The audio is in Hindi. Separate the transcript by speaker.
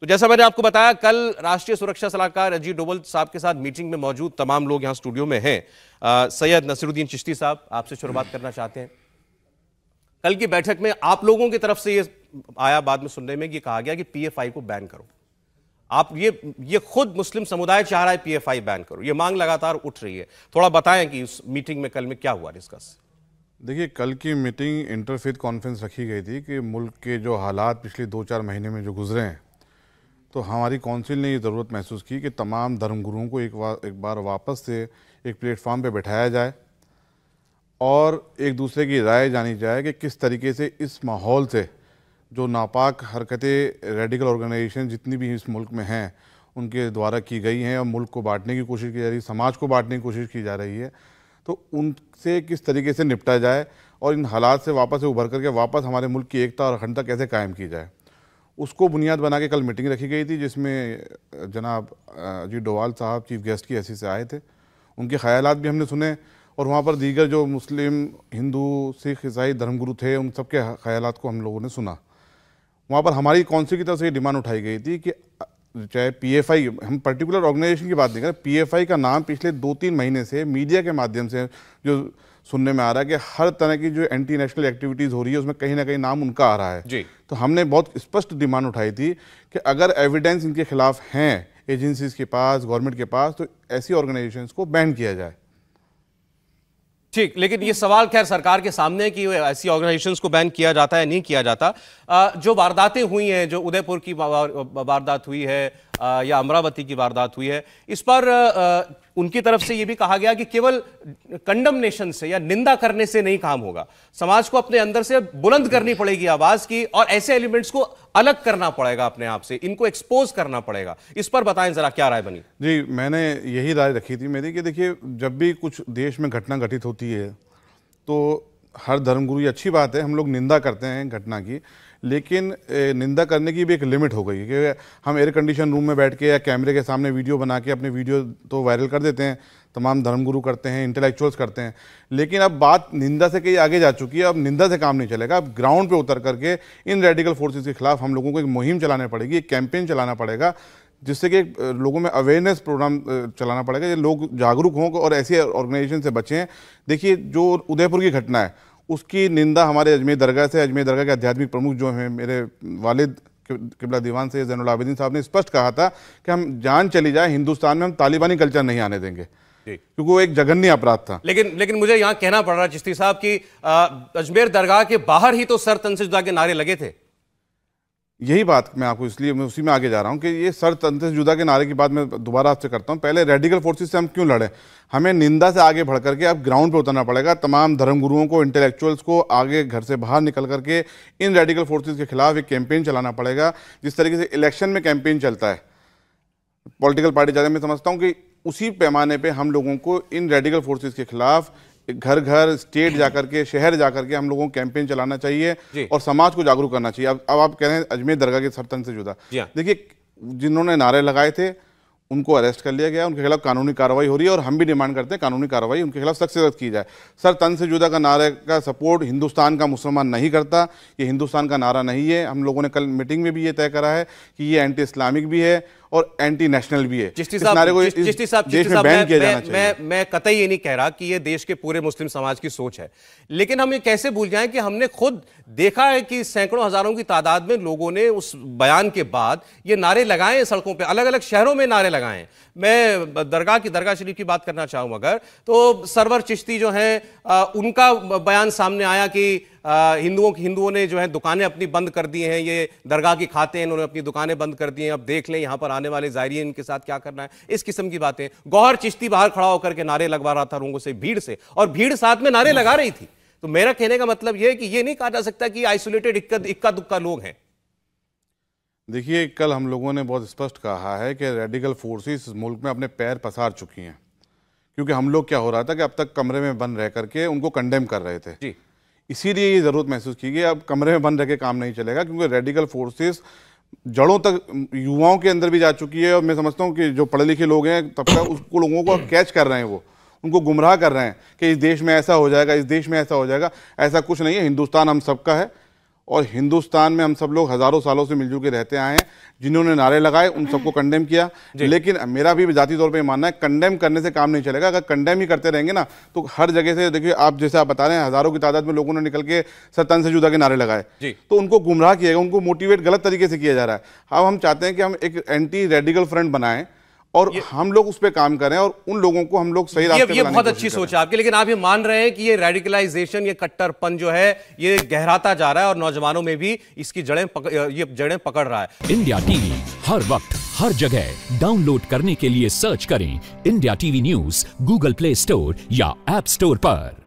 Speaker 1: तो जैसा मैंने आपको बताया कल राष्ट्रीय सुरक्षा सलाहकार अजीत डोबल साहब के साथ मीटिंग में मौजूद तमाम लोग यहां स्टूडियो में हैं सैयद नसीरुद्दीन चिश्ती साहब आपसे शुरुआत करना चाहते हैं कल की बैठक में आप लोगों की तरफ से ये आया बाद में सुनने में ये कहा गया कि पीएफआई को बैन करो आप ये ये खुद मुस्लिम समुदाय चाह रहा है पीएफआई बैन करो ये मांग लगातार उठ रही है थोड़ा बताएं कि उस मीटिंग में कल में क्या हुआ डिस्कस देखिए कल की मीटिंग
Speaker 2: इंटरफेथ कॉन्फ्रेंस रखी गई थी कि मुल्क के जो हालात पिछले दो चार महीने में जो गुजरे हैं तो हमारी काउंसिल ने ये ज़रूरत महसूस की कि तमाम धर्मगुरुओं को एक बार एक बार वापस से एक प्लेटफॉर्म पर बैठाया जाए और एक दूसरे की राय जानी जाए कि किस तरीके से इस माहौल से जो नापाक हरकतें रेडिकल ऑर्गेनाइजेशन जितनी भी इस मुल्क में हैं उनके द्वारा की गई हैं और मुल्क को बांटने की कोशिश की जा रही है समाज को बांटने की कोशिश की जा रही है तो उनसे किस तरीके से निपटा जाए और इन हालात से वापस से उभर करके वापस हमारे मुल्क की एकता और अखंडता कैसे कायम की जाए उसको बुनियाद बना के कल मीटिंग रखी गई थी जिसमें जनाब जी डोवाल साहब चीफ गेस्ट की हैसी से आए थे उनके ख्याल भी हमने सुने और वहाँ पर दीगर जो मुस्लिम हिंदू सिख ईसाई धर्मगुरु थे उन सब के ख्याल को हम लोगों ने सुना वहाँ पर हमारी काउंसिल की तरफ से ये डिमांड उठाई गई थी कि चाहे पीएफआई हम पर्टिकुलर ऑर्गेनाइजेशन की बात नहीं करें पीएफआई का नाम पिछले दो तीन महीने से मीडिया के माध्यम से जो सुनने में आ रहा है कि हर तरह की जो एंटी नेशनल एक्टिविटीज़ हो रही है उसमें कहीं ना कहीं नाम उनका आ रहा है जी तो हमने बहुत स्पष्ट डिमांड उठाई थी कि अगर एविडेंस इनके खिलाफ हैं एजेंसीज के पास गवर्नमेंट के पास तो ऐसी ऑर्गेनाइजेशंस को बैन
Speaker 1: किया जाए ठीक लेकिन ये सवाल खैर सरकार के सामने है कि ऐसी ऑर्गेनाइजेशंस को बैन किया जाता है नहीं किया जाता जो वारदातें हुई हैं जो उदयपुर की वारदात हुई है या अमरावती की वारदात हुई है इस पर उनकी तरफ से ये भी कहा गया कि केवल कंडमनेशन से या निंदा करने से नहीं काम होगा समाज को अपने अंदर से बुलंद करनी पड़ेगी आवाज की और ऐसे एलिमेंट्स को अलग करना पड़ेगा अपने आप से इनको एक्सपोज करना पड़ेगा इस पर बताएं जरा क्या राय बनी
Speaker 2: जी मैंने यही राय रखी थी मेरी कि देखिए जब भी कुछ देश में घटना घटित होती है तो हर धर्मगुरु ये अच्छी बात है हम लोग निंदा करते हैं घटना की लेकिन निंदा करने की भी एक लिमिट हो गई है कि हम एयर कंडीशन रूम में बैठ के या कैमरे के सामने वीडियो बना के अपने वीडियो तो वायरल कर देते हैं तमाम धर्मगुरु करते हैं इंटेलेक्चुअल्स करते हैं लेकिन अब बात निंदा से कहीं आगे जा चुकी है अब निंदा से काम नहीं चलेगा अब ग्राउंड पे उतर करके इन रेडिकल फोर्सेज के खिलाफ हम लोगों को एक मुहिम चलानी पड़ेगी एक कैंपेन चलाना पड़ेगा जिससे कि लोगों में अवेयरनेस प्रोग्राम चलाना पड़ेगा ये लोग जागरूक हों और ऐसी ऑर्गेनाइजेशन से बचें देखिए जो उदयपुर की घटना है उसकी निंदा हमारे अजमेर दरगाह से अजमेर दरगाह के आध्यात्मिक प्रमुख जो हैं मेरे वालिद किबला दीवान से जैनुल आबिदीन साहब ने स्पष्ट कहा था कि हम जान चली जाए हिंदुस्तान में हम तालिबानी कल्चर नहीं आने देंगे क्योंकि वो एक जघन्य अपराध था
Speaker 1: लेकिन लेकिन मुझे यहाँ कहना पड़ रहा चिश्ती साहब की अजमेर दरगाह के बाहर ही तो सर तन के नारे लगे थे
Speaker 2: यही बात मैं आपको इसलिए मैं उसी में आगे जा रहा हूँ कि ये सर तंत्र जुदा के नारे की बात मैं दोबारा आपसे करता हूँ पहले रेडिकल फोर्सेस से हम क्यों लड़ें हमें निंदा से आगे बढ़ करके अब ग्राउंड पर उतरना पड़ेगा तमाम धर्मगुरुओं को इंटेलेक्चुअल्स को आगे घर से बाहर निकल करके इन रेडिकल फोर्सेज के खिलाफ एक कैंपेन चलाना पड़ेगा जिस तरीके से इलेक्शन में कैंपेन चलता है पॉलिटिकल पार्टी ज़्यादा मैं समझता हूँ कि उसी पैमाने पे हम लोगों को इन रेडिकल फोर्सेस के खिलाफ घर घर स्टेट जाकर के शहर जाकर के हम लोगों को कैंपेन चलाना चाहिए और समाज को जागरूक करना चाहिए अब अब आप कह रहे हैं अजमेर दरगाह के सरतन से जुदा हाँ। देखिए जिन्होंने नारे लगाए थे उनको अरेस्ट कर लिया गया उनके खिलाफ कानूनी कार्रवाई हो रही है और हम भी डिमांड करते हैं कानूनी कार्रवाई उनके खिलाफ सख्त से सख्त की जाए सर तन से जुदा का नारे का सपोर्ट हिंदुस्तान का मुसलमान नहीं करता ये हिंदुस्तान का नारा नहीं है हम लोगों ने कल मीटिंग में भी ये तय करा है कि ये एंटी इस्लामिक भी है और एंटी नेशनल भी है चिश्ती साहब चिश्ती साहब देश में बैन किया जाना चाहिए
Speaker 1: मैं मैं कतई ये नहीं कह रहा कि ये देश के पूरे मुस्लिम समाज की सोच है लेकिन हम ये कैसे भूल जाएं कि हमने खुद देखा है कि सैकड़ों हजारों की तादाद में लोगों ने उस बयान के बाद ये नारे लगाए सड़कों पर अलग अलग शहरों में नारे लगाए मैं दरगाह की दरगाह शरीफ की बात करना चाहूँ अगर तो सरवर चिश्ती जो है उनका बयान सामने आया कि हिंदुओं की हिंदुओं ने जो है दुकानें अपनी बंद कर दी हैं ये दरगाह की खाते हैं इन्होंने अपनी दुकानें बंद कर दी हैं अब देख लें यहाँ पर आने वाले जायरीन इनके साथ क्या करना है इस किस्म की बातें गौहर चिश्ती बाहर खड़ा होकर के नारे लगवा रहा था लोगों से भीड़ से और भीड़ साथ में नारे लगा रही थी तो मेरा कहने का मतलब यह है कि यह नहीं कहा जा सकता कि आइसोलेटेड इक्का इक्का दुक्का लोग हैं देखिए कल हम लोगों
Speaker 2: ने बहुत स्पष्ट कहा है कि रेडिकल फोर्सेस इस मुल्क में अपने पैर पसार चुकी हैं क्योंकि हम लोग क्या हो रहा था कि अब तक कमरे में बंद रह करके उनको कंडेम कर रहे थे जी इसीलिए ये ज़रूरत महसूस की गई अब कमरे में बंद रह के काम नहीं चलेगा क्योंकि रेडिकल फोर्सेस जड़ों तक युवाओं के अंदर भी जा चुकी है और मैं समझता हूँ कि जो पढ़े लिखे लोग हैं तब तक उसको लोगों को कैच कर रहे हैं वो उनको गुमराह कर रहे हैं कि इस देश में ऐसा हो जाएगा इस देश में ऐसा हो जाएगा ऐसा कुछ नहीं है हिंदुस्तान हम सबका है और हिंदुस्तान में हम सब लोग हज़ारों सालों से मिलजुल के रहते आए हैं जिन्होंने नारे लगाए उन सबको कंडेम हम्म। किया लेकिन मेरा भी जाती तौर पे मानना है कंडेम करने से काम नहीं चलेगा अगर कंडेम ही करते रहेंगे ना तो हर जगह से देखिए आप जैसे आप बता रहे हैं हज़ारों की तादाद में लोगों ने निकल के सतन से जुदा के नारे लगाए तो उनको गुमराह किया गया उनको मोटिवेट गलत तरीके से किया जा रहा है अब हम चाहते हैं कि हम एक एंटी रेडिकल फ्रंट बनाएं और हम लोग उस पर काम करें और उन लोगों को हम लोग सही रास्ते ये, ये बहुत अच्छी सोच
Speaker 1: है आपकी लेकिन आप ये मान रहे हैं कि ये रेडिकलाइजेशन ये कट्टरपन जो है ये गहराता जा रहा है और नौजवानों में भी इसकी जड़ें पक, ये जड़ें पकड़ रहा है इंडिया टीवी हर वक्त हर जगह डाउनलोड करने के लिए सर्च करें India TV news Google Play Store या एप स्टोर पर